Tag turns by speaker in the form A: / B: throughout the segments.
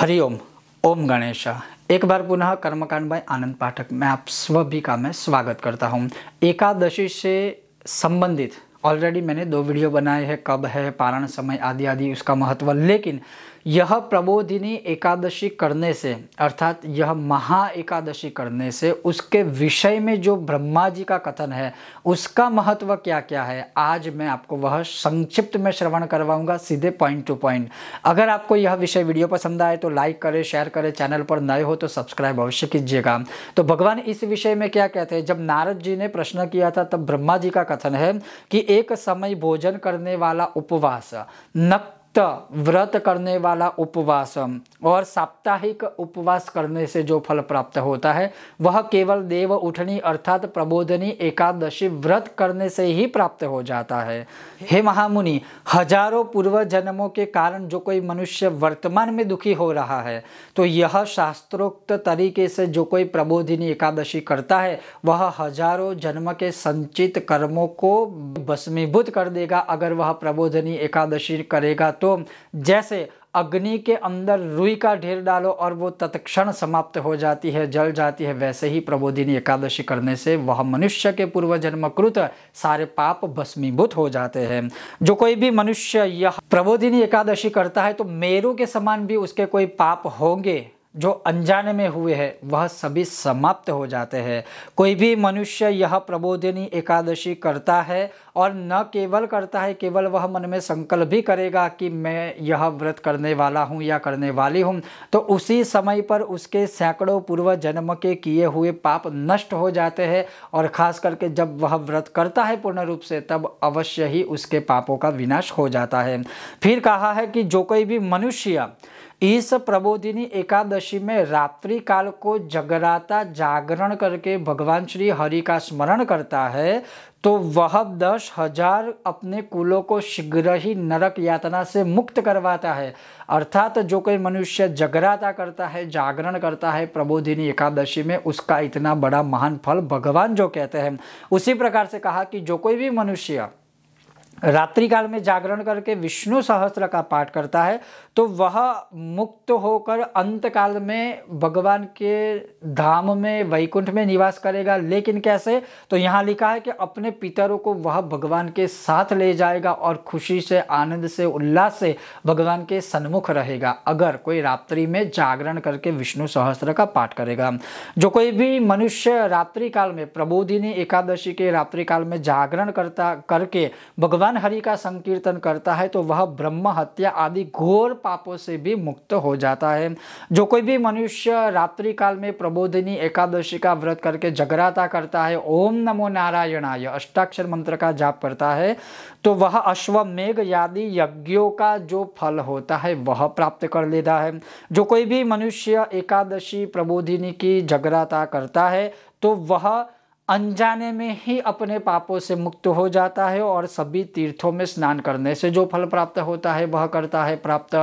A: हरिओम ओम गणेश एक बार पुनः कर्मकांड भाई आनंद पाठक मैं आप सभी का मैं स्वागत करता हूँ एकादशी से संबंधित ऑलरेडी मैंने दो वीडियो बनाए हैं कब है पारण समय आदि आदि उसका महत्व लेकिन यह प्रबोधिनी एकादशी करने से अर्थात यह महा एकादशी करने से उसके विषय में जो ब्रह्मा जी का कथन है उसका महत्व क्या क्या है आज मैं आपको वह संक्षिप्त में श्रवण करवाऊंगा सीधे पॉइंट टू पॉइंट अगर आपको यह विषय वीडियो पसंद आए तो लाइक करें शेयर करें चैनल पर नए हो तो सब्सक्राइब अवश्य कीजिएगा तो भगवान इस विषय में क्या कहते हैं जब नारद जी ने प्रश्न किया था तब ब्रह्मा जी का कथन है कि एक समय भोजन करने वाला उपवास नक सप्त व्रत करने वाला उपवास और साप्ताहिक उपवास करने से जो फल प्राप्त होता है वह केवल देव उठनी अर्थात प्रबोधनी एकादशी व्रत करने से ही प्राप्त हो जाता है हे महामुनि हजारों पूर्व जन्मों के कारण जो कोई मनुष्य वर्तमान में दुखी हो रहा है तो यह शास्त्रोक्त तरीके से जो कोई प्रबोधिनी एकादशी करता है वह हजारों जन्म के संचित कर्मों को भस्मीभूत कर देगा अगर वह प्रबोधनी एकादशी करेगा तो जैसे अग्नि के अंदर रुई का ढेर डालो और वो तत्क्षण समाप्त हो जाती है जल जाती है वैसे ही प्रबोधिनी एकादशी करने से वह मनुष्य के पूर्व जन्मकृत सारे पाप भस्मीभूत हो जाते हैं जो कोई भी मनुष्य यह प्रबोधिनी एकादशी करता है तो मेरू के समान भी उसके कोई पाप होंगे जो अनजाने में हुए हैं वह सभी समाप्त हो जाते हैं कोई भी मनुष्य यह प्रबोधिनी एकादशी करता है और न केवल करता है केवल वह मन में संकल्प भी करेगा कि मैं यह व्रत करने वाला हूँ या करने वाली हूँ तो उसी समय पर उसके सैकड़ों पूर्व जन्म के किए हुए पाप नष्ट हो जाते हैं और ख़ास करके जब वह व्रत करता है पूर्ण रूप से तब अवश्य ही उसके पापों का विनाश हो जाता है फिर कहा है कि जो कोई भी मनुष्य इस प्रबोधिनी एकादशी में रात्रि काल को जगराता जागरण करके भगवान श्री हरि का स्मरण करता है तो वह दस हजार अपने कुलों को शीघ्र ही नरक यातना से मुक्त करवाता है अर्थात तो जो कोई मनुष्य जगराता करता है जागरण करता है प्रबोधिनी एकादशी में उसका इतना बड़ा महान फल भगवान जो कहते हैं उसी प्रकार से कहा कि जो कोई भी मनुष्य रात्रि काल में जागरण करके विष्णु सहस्त्र का पाठ करता है तो वह मुक्त होकर अंत काल में भगवान के धाम में वैकुंठ में निवास करेगा लेकिन कैसे तो यहाँ लिखा है कि अपने पितरों को वह भगवान के साथ ले जाएगा और खुशी से आनंद से उल्लास से भगवान के सन्मुख रहेगा अगर कोई रात्रि में जागरण करके विष्णु सहस्त्र का पाठ करेगा जो कोई भी मनुष्य रात्रि काल में प्रबोधिनी एकादशी के रात्रि काल में जागरण करता करके भगवान भगवान हरि का संकीर्तन करता है तो वह ब्रह्म हत्या आदि घोर पापों से भी मुक्त हो जाता है जो कोई भी मनुष्य रात्रि काल में प्रबोधिनी एकादशी का व्रत करके जगराता करता है ओम नमो नारायणाय अष्टाक्षर मंत्र का जाप करता है तो वह अश्वमेघ आदि यज्ञों का जो फल होता है वह प्राप्त कर लेता है जो कोई भी मनुष्य एकादशी प्रबोधिनी की जगराता करता है तो वह अनजाने में ही अपने पापों से मुक्त हो जाता है और सभी तीर्थों में स्नान करने से जो फल प्राप्त होता है वह करता है प्राप्त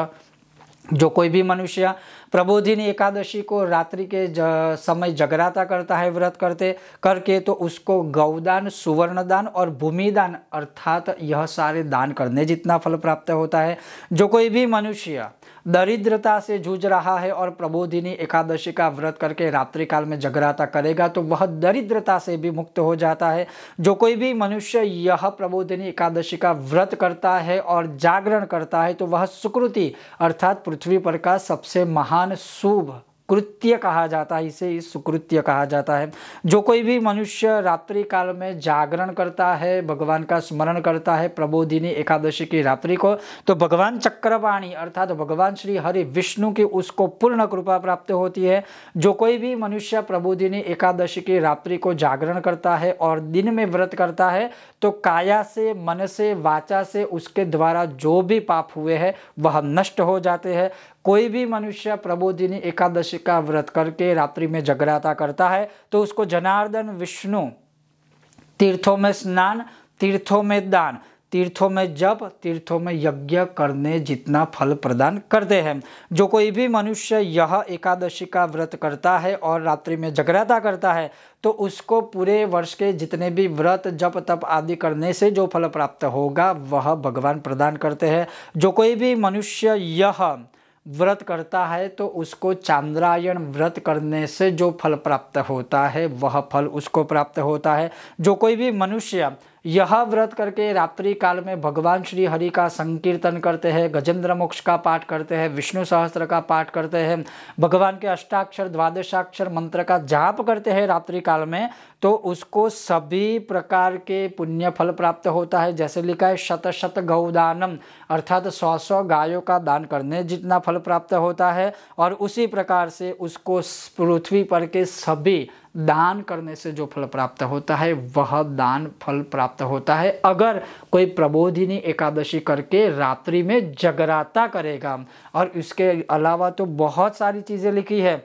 A: जो कोई भी मनुष्य प्रबोधिनी एकादशी को रात्रि के ज, समय जगराता करता है व्रत करते करके तो उसको गौदान सुवर्णदान और भूमिदान अर्थात यह सारे दान करने जितना फल प्राप्त होता है जो कोई भी मनुष्य दरिद्रता से जूझ रहा है और प्रबोधिनी एकादशी का व्रत करके रात्रि काल में जगराता करेगा तो वह दरिद्रता से भी मुक्त हो जाता है जो कोई भी मनुष्य यह प्रबोधिनी एकादशी का व्रत करता है और जागरण करता है तो वह सुकृति अर्थात पृथ्वी पर का सबसे महान शुभ कृत्य कहा जाता है इसे इस सुकृत्य कहा जाता है जो कोई भी मनुष्य रात्रि काल में जागरण करता है भगवान का स्मरण करता है प्रबोधिनी एकादशी की रात्रि को तो भगवान चक्रवाणी अर्थात तो भगवान श्री हरि विष्णु की उसको पूर्ण कृपा प्राप्त होती है जो कोई भी मनुष्य प्रबोधिनी एकादशी की रात्रि को जागरण करता है और दिन में व्रत करता है तो काया से मन से वाचा से उसके द्वारा जो भी पाप हुए हैं वह नष्ट हो जाते हैं कोई भी मनुष्य प्रबोधिनी एकादशी का व्रत करके रात्रि में जगराता करता है तो उसको जनार्दन विष्णु तीर्थों में स्नान तीर्थों में दान तीर्थों में जप तीर्थों में यज्ञ करने जितना फल प्रदान करते हैं जो कोई भी मनुष्य यह एकादशी का व्रत करता है और रात्रि में जगराता करता है तो उसको पूरे वर्ष के जितने भी व्रत जप तप आदि करने से जो फल प्राप्त होगा वह भगवान प्रदान करते हैं जो कोई भी मनुष्य यह व्रत करता है तो उसको चांद्रायण व्रत करने से जो फल प्राप्त होता है वह फल उसको प्राप्त होता है जो कोई भी मनुष्य यह व्रत करके रात्रि काल में भगवान श्री हरि का संकीर्तन करते हैं गजेंद्र मोक्ष का पाठ करते हैं विष्णु सहस्त्र का पाठ करते हैं भगवान के अष्टाक्षर द्वादशाक्षर मंत्र का जाप करते हैं रात्रि काल में तो उसको सभी प्रकार के पुण्य फल प्राप्त होता है जैसे लिखा है शत शत गौदानम अर्थात सौ सौ गायों का दान करने जितना फल प्राप्त होता है और उसी प्रकार से उसको पृथ्वी पर के सभी दान करने से जो फल प्राप्त होता है वह दान फल प्राप्त होता है अगर कोई प्रबोधिनी एकादशी करके रात्रि में जगराता करेगा और इसके अलावा तो बहुत सारी चीज़ें लिखी है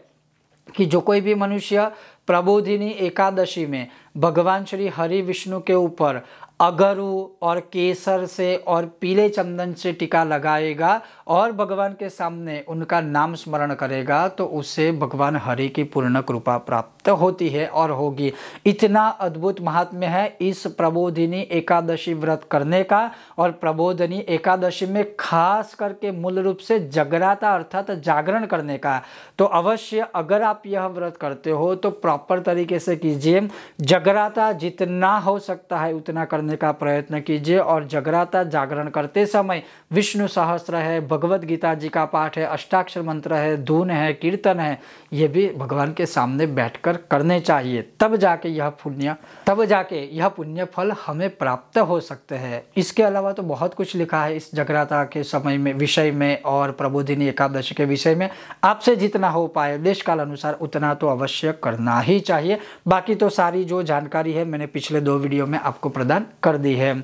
A: कि जो कोई भी मनुष्य प्रबोधिनी एकादशी में भगवान श्री हरि विष्णु के ऊपर अगरू और केसर से और पीले चंदन से टीका लगाएगा और भगवान के सामने उनका नाम स्मरण करेगा तो उसे भगवान हरि की पूर्ण कृपा प्राप्त होती है और होगी इतना अद्भुत महात्म्य है इस प्रबोधिनी एकादशी व्रत करने का और प्रबोधिनी एकादशी में खास करके मूल रूप से जगराता अर्थात जागरण करने का तो अवश्य अगर आप यह व्रत करते हो तो प्रॉपर तरीके से कीजिए जगराता जितना हो सकता है उतना करने समझने का प्रयत्न कीजिए और जगराता जागरण करते समय विष्णु सहस्त्र है भगवत गीता जी का पाठ है अष्टाक्षर मंत्र है धून है कीर्तन है ये भी भगवान के सामने बैठकर करने चाहिए तब जाके यह पुण्य तब जाके यह पुण्य फल हमें प्राप्त हो सकते हैं इसके अलावा तो बहुत कुछ लिखा है इस जगराता के समय में विषय में और प्रबोधिनी एकादशी के विषय में आपसे जितना हो पाए देश काल अनुसार उतना तो अवश्य करना ही चाहिए बाकी तो सारी जो जानकारी है मैंने पिछले दो वीडियो में आपको प्रदान कर दी है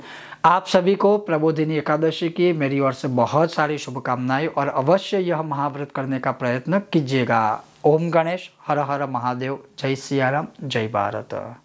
A: आप सभी को प्रबोधिनी एकादशी की मेरी ओर से बहुत सारी शुभकामनाएं और अवश्य यह महाव्रत करने का प्रयत्न कीजिएगा ओम गणेश हर हर महादेव जय सियाराम जय भारत